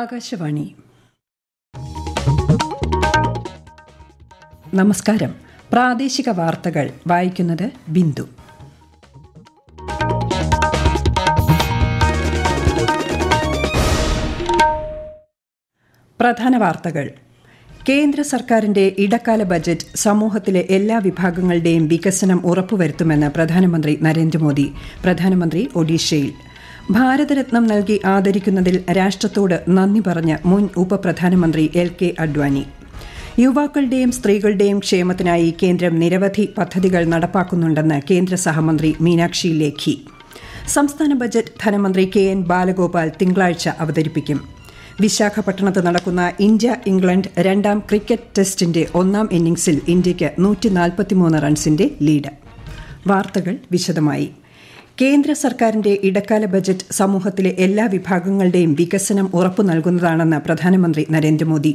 ആകാശവാണി നമസ്കാരം പ്രാദേശിക വാർത്തകൾ വായിക്കുന്നത് ബിന്ദു പ്രധാന വാർത്തകൾ കേന്ദ്ര സർക്കാരിന്റെ ഇടക്കാല ബജറ്റ് സമൂഹത്തിലെ എല്ലാ വിഭാഗങ്ങളുടെയും വികസനം ഉറപ്പുവരുത്തുമെന്ന് പ്രധാനമന്ത്രി നരേന്ദ്രമോദി പ്രധാനമന്ത്രി ഒഡീഷയിൽ ഭാരതരത്നം നൽകി ആദരിക്കുന്നതിൽ രാഷ്ട്രത്തോട് നന്ദി പറഞ്ഞ മുൻ ഉപപ്രധാനമന്ത്രി എൽ കെ അഡ്വാനി യുവാക്കളുടെയും സ്ത്രീകളുടെയും ക്ഷേമത്തിനായി കേന്ദ്രം നിരവധി പദ്ധതികൾ നടപ്പാക്കുന്നുണ്ടെന്ന് കേന്ദ്ര സഹമന്ത്രി മീനാക്ഷി ലേഖി സംസ്ഥാന ബജറ്റ് ധനമന്ത്രി കെ എൻ ബാലഗോപാൽ തിങ്കളാഴ്ച അവതരിപ്പിക്കും വിശാഖപട്ടണത്ത് നടക്കുന്ന ഇന്ത്യ ഇംഗ്ലണ്ട് രണ്ടാം ക്രിക്കറ്റ് ടെസ്റ്റിന്റെ ഒന്നാം ഇന്നിംഗ്സിൽ ഇന്ത്യയ്ക്ക് നൂറ്റി റൺസിന്റെ ലീഡ് വാർത്തകൾ വിശദമായി കേന്ദ്ര സർക്കാരിന്റെ ഇടക്കാല ബജറ്റ് സമൂഹത്തിലെ എല്ലാ വിഭാഗങ്ങളുടെയും വികസനം ഉറപ്പു നൽകുന്നതാണെന്ന് പ്രധാനമന്ത്രി നരേന്ദ്രമോദി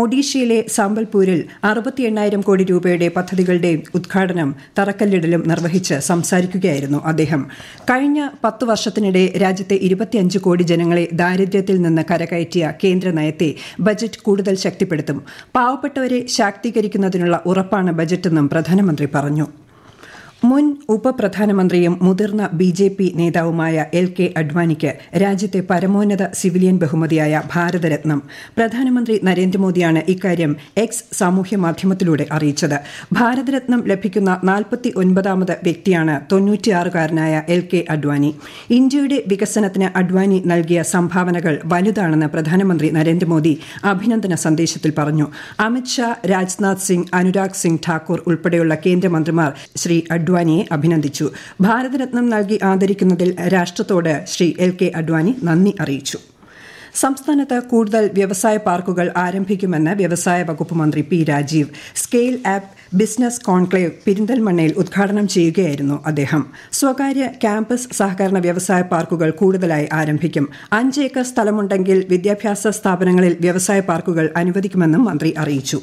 ഒഡീഷയിലെ സാമ്പൽപൂരിൽ അറുപത്തി എണ്ണായിരം കോടി രൂപയുടെ പദ്ധതികളുടെ ഉദ്ഘാടനം തറക്കല്ലിടലും നിർവഹിച്ച് സംസാരിക്കുകയായിരുന്നു അദ്ദേഹം കഴിഞ്ഞ പത്ത് വർഷത്തിനിടെ രാജ്യത്തെ ഇരുപത്തിയഞ്ച് കോടി ജനങ്ങളെ ദാരിദ്ര്യത്തിൽ നിന്ന് കരകയറ്റിയ കേന്ദ്ര നയത്തെ ബജറ്റ് കൂടുതൽ ശക്തിപ്പെടുത്തും പാവപ്പെട്ടവരെ ശാക്തീകരിക്കുന്നതിനുള്ള ഉറപ്പാണ് ബജറ്റെന്നും പ്രധാനമന്ത്രി പറഞ്ഞു മുൻ ഉപപ്രധാനമന്ത്രിയും മുതിർന്ന ബി ജെ പി നേതാവുമായ എൽ കെ അഡ്വാനിക്ക് രാജ്യത്തെ പരമോന്നത സിവിലിയൻ ബഹുമതിയായ ഭാരതരത്നം പ്രധാനമന്ത്രി നരേന്ദ്രമോദിയാണ് ഇക്കാര്യം എക്സ് സാമൂഹ്യ മാധ്യമത്തിലൂടെ അറിയിച്ചത് ഭാരതരത്നം ലഭിക്കുന്ന നാൽപ്പത്തി ഒൻപതാമത് വ്യക്തിയാണ് തൊണ്ണൂറ്റിയാറുകാരനായ എൽ കെ അഡ്വാനി ഇന്ത്യയുടെ വികസനത്തിന് അഡ്വാനി നൽകിയ സംഭാവനകൾ വലുതാണെന്ന് പ്രധാനമന്ത്രി നരേന്ദ്രമോദി അഭിനന്ദന സന്ദേശത്തിൽ പറഞ്ഞു അമിത്ഷാ രാജ്നാഥ് സിംഗ് അനുരാഗ് സിംഗ് ഠാക്കൂർ ഉൾപ്പെടെയുള്ള കേന്ദ്രമന്ത്രിമാർ ശ്രീ അഡ്വാനി അഡ്വാനിയെ അഭിനന്ദിച്ചു ഭാരതരത്നം നൽകി ആദരിക്കുന്നതിൽ രാഷ്ട്രത്തോട് ശ്രീ എൽ കെ അദ്വാനി നന്ദി അറിയിച്ചു സംസ്ഥാനത്ത് കൂടുതൽ വ്യവസായ പാർക്കുകൾ ആരംഭിക്കുമെന്ന് വ്യവസായ വകുപ്പ് മന്ത്രി P Rajeev scale up business conclave പെരിന്തൽമണ്ണയിൽ ഉദ്ഘാടനം ചെയ്യുകയായിരുന്നു അദ്ദേഹം സ്വകാര്യ ക്യാമ്പസ് സഹകരണ വ്യവസായ പാർക്കുകൾ കൂടുതലായി ആരംഭിക്കും അഞ്ച് ഏക്കർ സ്ഥലമുണ്ടെങ്കിൽ വിദ്യാഭ്യാസ സ്ഥാപനങ്ങളിൽ വ്യവസായ പാർക്കുകൾ അനുവദിക്കുമെന്നും മന്ത്രി അറിയിച്ചു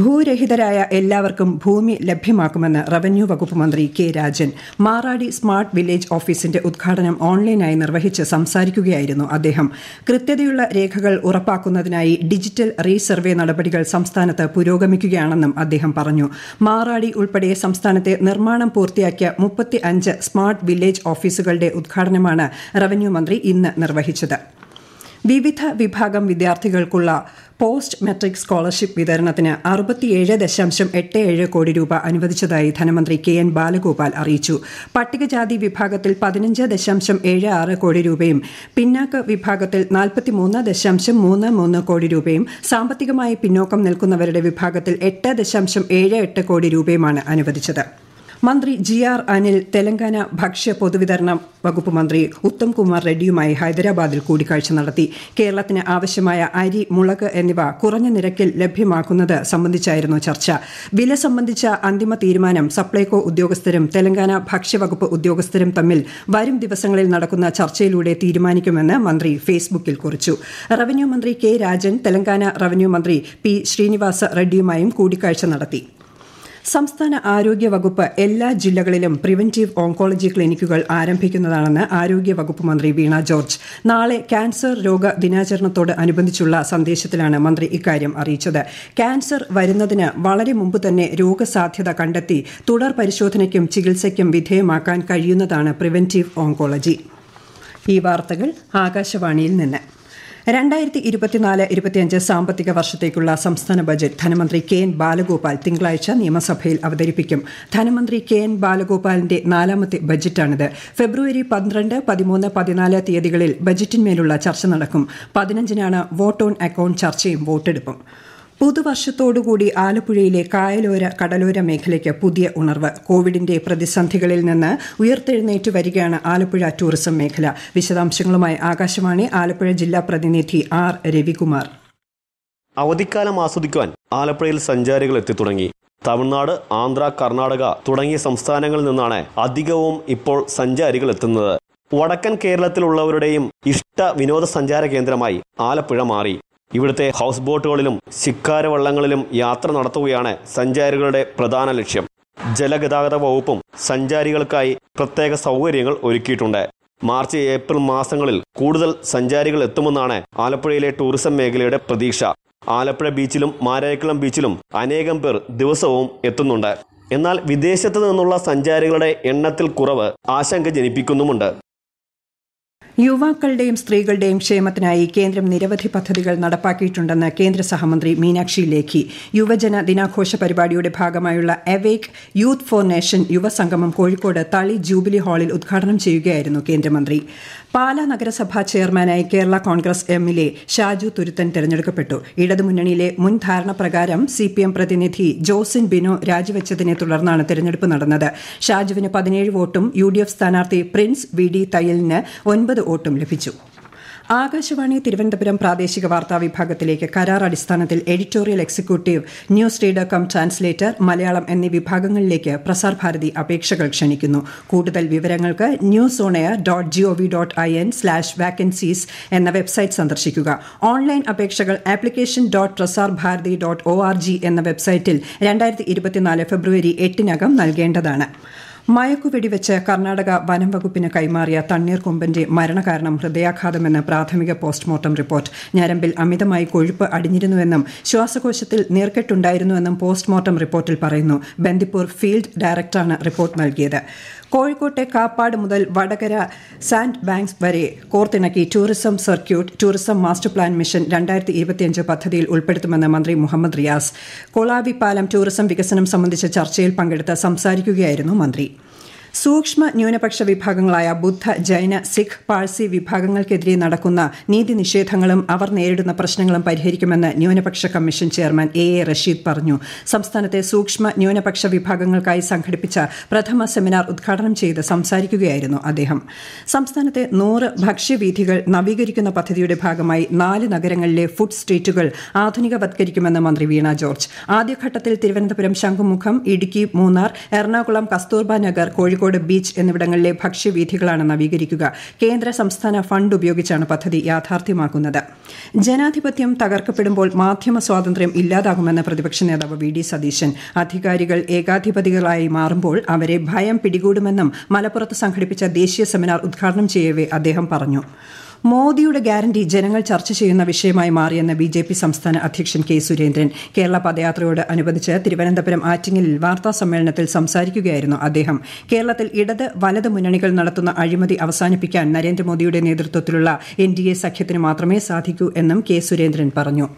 ഭൂരഹിതരായ എല്ലാവർക്കും ഭൂമി ലഭ്യമാക്കുമെന്ന് റവന്യൂ വകുപ്പ് മന്ത്രി K Rajan Maradi smart village ഓഫീസിന്റെ ഉദ്ഘാടനം ഓൺലൈനായി നിർവഹിച്ച് സംസാരിക്കുകയായിരുന്നു അദ്ദേഹം കൃത്യതയുള്ള രേഖകൾ ഉറപ്പാക്കുന്നതിനായി ഡിജിറ്റൽ റീസർവേ നടപടികൾ സംസ്ഥാനത്ത് പുരോഗമിക്കുകയാണെന്നും അദ്ദേഹം പറഞ്ഞു മാറാടി ഉൾപ്പെടെ സംസ്ഥാനത്തെ നിർമ്മാണം പൂർത്തിയാക്കിയ മുപ്പത്തി സ്മാർട്ട് വില്ലേജ് ഓഫീസുകളുടെ ഉദ്ഘാടനമാണ് റവന്യൂ മന്ത്രി ഇന്ന് നിർവഹിച്ചത് വിവിധ വിഭാഗം വിദ്യാർത്ഥികൾക്കുള്ള പോസ്റ്റ് മെട്രിക് സ്കോളർഷിപ്പ് വിതരണത്തിന് അറുപത്തിയേഴ് ദശാംശം എട്ട് ഏഴ് കോടി രൂപ അനുവദിച്ചതായി ധനമന്ത്രി കെ എൻ ബാലഗോപാൽ അറിയിച്ചു പട്ടികജാതി വിഭാഗത്തിൽ പതിനഞ്ച് ദശാംശം ഏഴ് ആറ് കോടി രൂപയും പിന്നാക്ക വിഭാഗത്തിൽ നാൽപ്പത്തിമൂന്ന് ദശാംശം മൂന്ന് മൂന്ന് കോടി രൂപയും സാമ്പത്തികമായി പിന്നോക്കം നിൽക്കുന്നവരുടെ വിഭാഗത്തിൽ എട്ട് ദശാംശം ഏഴ് എട്ട് കോടി രൂപയുമാണ് അനുവദിച്ചത് മന്ത്രി ജി ആർ അനിൽ തെലങ്കാന ഭക്ഷ്യ പൊതുവിതരണ വകുപ്പ് മന്ത്രി ഉത്തംകുമാർ റെഡ്ഡിയുമായി ഹൈദരാബാദിൽ കൂടിക്കാഴ്ച നടത്തി കേരളത്തിന് ആവശ്യമായ അരി മുളക് എന്നിവ കുറഞ്ഞ നിരക്കിൽ ലഭ്യമാക്കുന്നത് സംബന്ധിച്ചായിരുന്നു ചർച്ച വില സംബന്ധിച്ച അന്തിമ തീരുമാനം സപ്ലൈകോ ഉദ്യോഗസ്ഥരും തെലങ്കാന ഭക്ഷ്യവകുപ്പ് ഉദ്യോഗസ്ഥരും തമ്മിൽ വരും ദിവസങ്ങളിൽ നടക്കുന്ന ചർച്ചയിലൂടെ തീരുമാനിക്കുമെന്ന് മന്ത്രി ഫേസ്ബുക്കിൽ കുറിച്ചു റവന്യൂ മന്ത്രി കെ രാജൻ തെലങ്കാന റവന്യൂ മന്ത്രി പി ശ്രീനിവാസ റെഡ്ഡിയുമായും കൂടിക്കാഴ്ച നടത്തി സംസ്ഥാന ആരോഗ്യ വകുപ്പ് എല്ലാ ജില്ലകളിലും പ്രിവന്റീവ് ഓങ്കോളജി ക്ലിനിക്കുകൾ ആരംഭിക്കുന്നതാണെന്ന് ആരോഗ്യ വകുപ്പ് മന്ത്രി വീണ ജോർജ് നാളെ ക്യാൻസർ രോഗ ദിനാചരണത്തോട് അനുബന്ധിച്ചുള്ള സന്ദേശത്തിലാണ് മന്ത്രി ഇക്കാര്യം അറിയിച്ചത് ക്യാൻസർ വരുന്നതിന് വളരെ മുമ്പ് തന്നെ രോഗസാധ്യത കണ്ടെത്തി തുടർ പരിശോധനയ്ക്കും ചികിത്സയ്ക്കും വിധേയമാക്കാൻ കഴിയുന്നതാണ് പ്രിവന്റീവ് ഓങ്കോളജി ഈ വാർത്തകൾ ആകാശവാണിയിൽ നിന്ന് രണ്ടായിരത്തി ഇരുപത്തിനാല് ഇരുപത്തിയഞ്ച് സാമ്പത്തിക വർഷത്തേക്കുള്ള സംസ്ഥാന ബജറ്റ് ധനമന്ത്രി കെ എൻ ബാലഗോപാൽ തിങ്കളാഴ്ച നിയമസഭയിൽ അവതരിപ്പിക്കും ധനമന്ത്രി കെ എൻ ബാലഗോപാലിന്റെ നാലാമത്തെ ബജറ്റാണിത് ഫെബ്രുവരി പന്ത്രണ്ട് പതിമൂന്ന് പതിനാല് തീയതികളിൽ ബജറ്റിന്മേലുള്ള ചർച്ച നടക്കും പതിനഞ്ചിനാണ് വോട്ട് ഓൺ അക്കൌണ്ട് ചർച്ചയും വോട്ടെടുപ്പും പുതുവർഷത്തോടുകൂടി ആലപ്പുഴയിലെ കായലോര കടലോര മേഖലയ്ക്ക് പുതിയ ഉണർവ് കോവിഡിന്റെ പ്രതിസന്ധികളിൽ നിന്ന് ഉയർത്തെഴുന്നേറ്റ് വരികയാണ് ആലപ്പുഴ ടൂറിസം മേഖല വിശദാംശങ്ങളുമായി ആകാശവാണി ആലപ്പുഴ ജില്ലാ പ്രതിനിധി ആർ രവികുമാർ അവധിക്കാലം ആസ്വദിക്കാൻ ആലപ്പുഴയിൽ സഞ്ചാരികൾ തുടങ്ങി തമിഴ്നാട് ആന്ധ്ര കർണാടക തുടങ്ങിയ സംസ്ഥാനങ്ങളിൽ നിന്നാണ് അധികവും ഇപ്പോൾ സഞ്ചാരികൾ എത്തുന്നത് വടക്കൻ കേരളത്തിലുള്ളവരുടെയും ഇഷ്ട വിനോദസഞ്ചാര കേന്ദ്രമായി ആലപ്പുഴ മാറി ഇവിടുത്തെ ഹൗസ് ബോട്ടുകളിലും ശിക്കാര വള്ളങ്ങളിലും യാത്ര നടത്തുകയാണ് സഞ്ചാരികളുടെ പ്രധാന ലക്ഷ്യം ജലഗതാഗത വകുപ്പും സഞ്ചാരികൾക്കായി പ്രത്യേക സൗകര്യങ്ങൾ ഒരുക്കിയിട്ടുണ്ട് മാർച്ച് ഏപ്രിൽ മാസങ്ങളിൽ കൂടുതൽ സഞ്ചാരികൾ എത്തുമെന്നാണ് ആലപ്പുഴയിലെ ടൂറിസം മേഖലയുടെ പ്രതീക്ഷ ആലപ്പുഴ ബീച്ചിലും മാരായക്കുളം ബീച്ചിലും അനേകം പേർ ദിവസവും എത്തുന്നുണ്ട് എന്നാൽ വിദേശത്തു നിന്നുള്ള സഞ്ചാരികളുടെ എണ്ണത്തിൽ കുറവ് ആശങ്ക ജനിപ്പിക്കുന്നുമുണ്ട് യുവാക്കളുടെയും സ്ത്രീകളുടെയും ക്ഷേമത്തിനായി കേന്ദ്രം നിരവധി പദ്ധതികൾ നടപ്പാക്കിയിട്ടുണ്ടെന്ന് കേന്ദ്ര സഹമന്ത്രി മീനാക്ഷി ലേഖി യുവജന ദിനാഘോഷ പരിപാടിയുടെ ഭാഗമായുള്ള എവേക് യൂത്ത് ഫോർ നേഷൻ യുവസംഗമം കോഴിക്കോട് തളി ജൂബിലി ഹാളിൽ ഉദ്ഘാടനം ചെയ്യുകയായിരുന്നു കേന്ദ്രമന്ത്രി പാലാ നഗരസഭാ ചെയർമാനായി കേരള കോൺഗ്രസ് എ ഷാജു തുരുത്തൻ തെരഞ്ഞെടുക്കപ്പെട്ടു ഇടതുമുന്നണിയിലെ മുൻ ധാരണ പ്രകാരം സി പി എം പ്രതിനിധി ജോസിൻ ബിനോ രാജിവെച്ചതിനെ തുടർന്നാണ് തെരഞ്ഞെടുപ്പ് നടന്നത് ഷാജുവിന് പതിനേഴ് വോട്ടും യു ഡി എഫ് സ്ഥാനാർത്ഥി പ്രിൻസ് വി ഡി തയ്യലിന് ഒൻപത് വോട്ടും ലഭിച്ചു ആകാശവാണി തിരുവനന്തപുരം പ്രാദേശിക വാർത്താ വിഭാഗത്തിലേക്ക് കരാർ അടിസ്ഥാനത്തിൽ editorial executive news reader cum translator Malayalam എന്നീ വിഭാഗങ്ങളിലേക്ക് പ്രസാർ ഭാരതി അപേക്ഷകൾ ക്ഷണിക്കുന്നു കൂടുതൽ വിവരങ്ങൾക്ക് news on air dot V dot I N slash vacancies എന്ന വെബ്സൈറ്റ് സന്ദർശിക്കുക ഓൺലൈൻ അപേക്ഷകൾ application dot Prasar Bharati dot O R G എന്ന വെബ്സൈറ്റിൽ രണ്ടായിരത്തി ഇരുപത്തിനാല് ഫെബ്രുവരി എട്ടിനകം നൽകേണ്ടതാണ് മയക്കുവെടിവെച്ച് കർണാടക വനം വകുപ്പിന് കൈമാറിയ തണ്ണീർക്കൊമ്പന്റെ മരണകാരണം ഹൃദയാഘാതമെന്ന് പ്രാഥമിക പോസ്റ്റ്മോർട്ടം റിപ്പോർട്ട് ഞരമ്പിൽ അമിതമായി കൊഴുപ്പ് അടിഞ്ഞിരുന്നുവെന്നും ശ്വാസകോശത്തിൽ നീർക്കെട്ടുണ്ടായിരുന്നുവെന്നും പോസ്റ്റ്മോർട്ടം റിപ്പോർട്ടിൽ പറയുന്നു ബന്ദിപ്പൂർ ഫീൽഡ് ഡയറക്ടറാണ് റിപ്പോർട്ട് നൽകിയത് കോഴിക്കോട്ടെ കാപ്പാട് മുതൽ വടകര സാൻഡ് ബാങ്ക്സ് വരെ കോർത്തിണക്കി tourism circuit tourism master plan mission രണ്ടായിരത്തി ഇരുപത്തിയഞ്ച് പദ്ധതിയിൽ ഉൾപ്പെടുത്തുമെന്ന് മന്ത്രി മുഹമ്മദ് റിയാസ് കൊളാവിപ്പാലം പാലം ടൂറിസം വികസനം സംബന്ധിച്ച ചർച്ചയിൽ പങ്കെടുത്ത് സംസാരിക്കുകയായിരുന്നു മന്ത്രി സൂക്ഷ്മ ന്യൂനപക്ഷ വിഭാഗങ്ങളായ ബുദ്ധ ജൈന സിഖ് പാഴ്സി വിഭാഗങ്ങൾക്കെതിരെ നടക്കുന്ന നീതി നിഷേധങ്ങളും അവർ നേരിടുന്ന പ്രശ്നങ്ങളും പരിഹരിക്കുമെന്ന് ന്യൂനപക്ഷ commission chairman A A Rasheed പറഞ്ഞു സംസ്ഥാനത്തെ സൂക്ഷ്മ ന്യൂനപക്ഷ വിഭാഗങ്ങൾക്കായി സംഘടിപ്പിച്ച പ്രഥമ സെമിനാർ ഉദ്ഘാടനം ചെയ്ത് സംസാരിക്കുകയായിരുന്നു അദ്ദേഹം സംസ്ഥാനത്തെ നൂറ് ഭക്ഷ്യവീഥികൾ നവീകരിക്കുന്ന പദ്ധതിയുടെ ഭാഗമായി നാല് നഗരങ്ങളിലെ ഫുഡ് സ്ട്രീറ്റുകൾ ആധുനികവത്കരിക്കുമെന്ന് മന്ത്രി വീണ ജോർജ് ആദ്യഘട്ടത്തിൽ തിരുവനന്തപുരം ശംഖുമുഖം ഇടുക്കി മൂന്നാർ എറണാകുളം കസ്തൂർബ നഗർ കോഴിക്കോട് കോഴിക്കോട് ബീച്ച് എന്നിവിടങ്ങളിലെ ഭക്ഷ്യവീഥികളാണ് നവീകരിക്കുക കേന്ദ്ര സംസ്ഥാന ഫണ്ട് ഉപയോഗിച്ചാണ് പദ്ധതി യാഥാർത്ഥ്യമാക്കുന്നത് ജനാധിപത്യം തകർക്കപ്പെടുമ്പോൾ മാധ്യമ സ്വാതന്ത്ര്യം ഇല്ലാതാകുമെന്ന് പ്രതിപക്ഷ നേതാവ് വി ഡി സതീശൻ അധികാരികൾ ഏകാധിപതികളായി മാറുമ്പോൾ അവരെ ഭയം പിടികൂടുമെന്നും മലപ്പുറത്ത് സംഘടിപ്പിച്ച ദേശീയ സെമിനാർ ഉദ്ഘാടനം ചെയ്യവേ അദ്ദേഹം പറഞ്ഞു മോദിയുടെ ഗ്യാരണ്ടി ജനങ്ങൾ ചർച്ച ചെയ്യുന്ന വിഷയമായി മാറിയെന്ന് ബി ജെ പി സംസ്ഥാന അധ്യക്ഷൻ കെ സുരേന്ദ്രൻ കേരള പദയാത്രയോട് അനുബന്ധിച്ച് തിരുവനന്തപുരം ആറ്റിങ്ങലിൽ വാർത്താ സമ്മേളനത്തിൽ സംസാരിക്കുകയായിരുന്നു അദ്ദേഹം കേരളത്തിൽ ഇടത് വലത് മുന്നണികൾ നടത്തുന്ന അഴിമതി അവസാനിപ്പിക്കാൻ നരേന്ദ്രമോദിയുടെ നേതൃത്വത്തിലുള്ള എൻ ഡി എ സഖ്യത്തിന് മാത്രമേ സാധിക്കൂ എന്നും കെ സുരേന്ദ്രൻ പറഞ്ഞു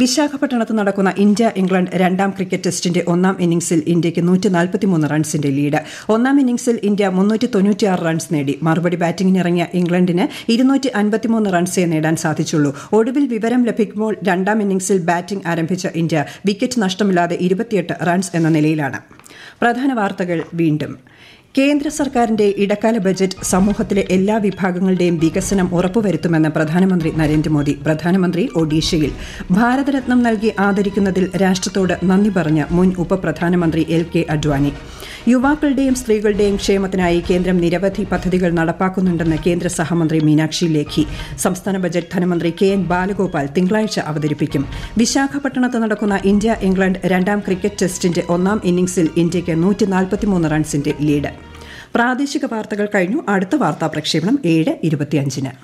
വിശാഖപട്ടണത്ത് നടക്കുന്ന ഇന്ത്യ ഇംഗ്ലണ്ട് രണ്ടാം ക്രിക്കറ്റ് ടെസ്റ്റിന്റെ ഒന്നാം ഇന്നിംഗ്സിൽ ഇന്ത്യയ്ക്ക് റൺസിന്റെ ലീഡ് ഒന്നാം ഇന്നിംഗ്സിൽ ഇന്ത്യ മുന്നൂറ്റി റൺസ് നേടി മറുപടി ബാറ്റിംഗിനിറങ്ങിയ ഇംഗ്ലണ്ടിന് ഇരുന്നൂറ്റി അൻപത്തിമൂന്ന് റൺസേ നേടാൻ സാധിച്ചുള്ളൂ ഒടുവിൽ വിവരം ലഭിക്കുമ്പോൾ രണ്ടാം ഇന്നിംഗ്സിൽ ബാറ്റിംഗ് ആരംഭിച്ച ഇന്ത്യ വിക്കറ്റ് നഷ്ടമില്ലാതെ ഇരുപത്തിയെട്ട് റൺസ് എന്ന നിലയിലാണ് പ്രധാന വാർത്തകൾ വീണ്ടും കേന്ദ്ര സർക്കാരിന്റെ ഇടക്കാല ബജറ്റ് സമൂഹത്തിലെ എല്ലാ വിഭാഗങ്ങളുടെയും വികസനം ഉറപ്പുവരുത്തുമെന്ന് പ്രധാനമന്ത്രി നരേന്ദ്രമോദി പ്രധാനമന്ത്രി ഒഡീഷയിൽ ഭാരതരത്നം നൽകി ആദരിക്കുന്നതിൽ രാഷ്ട്രത്തോട് നന്ദി പറഞ്ഞ മുൻ ഉപപ്രധാനമന്ത്രി എൽ കെ അഡ്വാനി യുവാക്കളുടെയും സ്ത്രീകളുടെയും ക്ഷേമത്തിനായി കേന്ദ്രം നിരവധി പദ്ധതികൾ നടപ്പാക്കുന്നുണ്ടെന്ന് കേന്ദ്ര സഹമന്ത്രി മീനാക്ഷി ലേഖി സംസ്ഥാന ബജറ്റ് ധനമന്ത്രി കെ എൻ ബാലഗോപാൽ തിങ്കളാഴ്ച അവതരിപ്പിക്കും വിശാഖപട്ടണത്ത് നടക്കുന്ന ഇന്ത്യ ഇംഗ്ലണ്ട് രണ്ടാം ക്രിക്കറ്റ് ടെസ്റ്റിന്റെ ഒന്നാം ഇന്നിംഗ്സിൽ ഇന്ത്യയ്ക്ക് റൺസിന്റെ ലീഡ് പ്രാദേശിക വാർത്തകൾ കഴിഞ്ഞു അടുത്ത വാർത്താ പ്രക്ഷേപണം ഏഴ് ഇരുപത്തിയഞ്ചിന്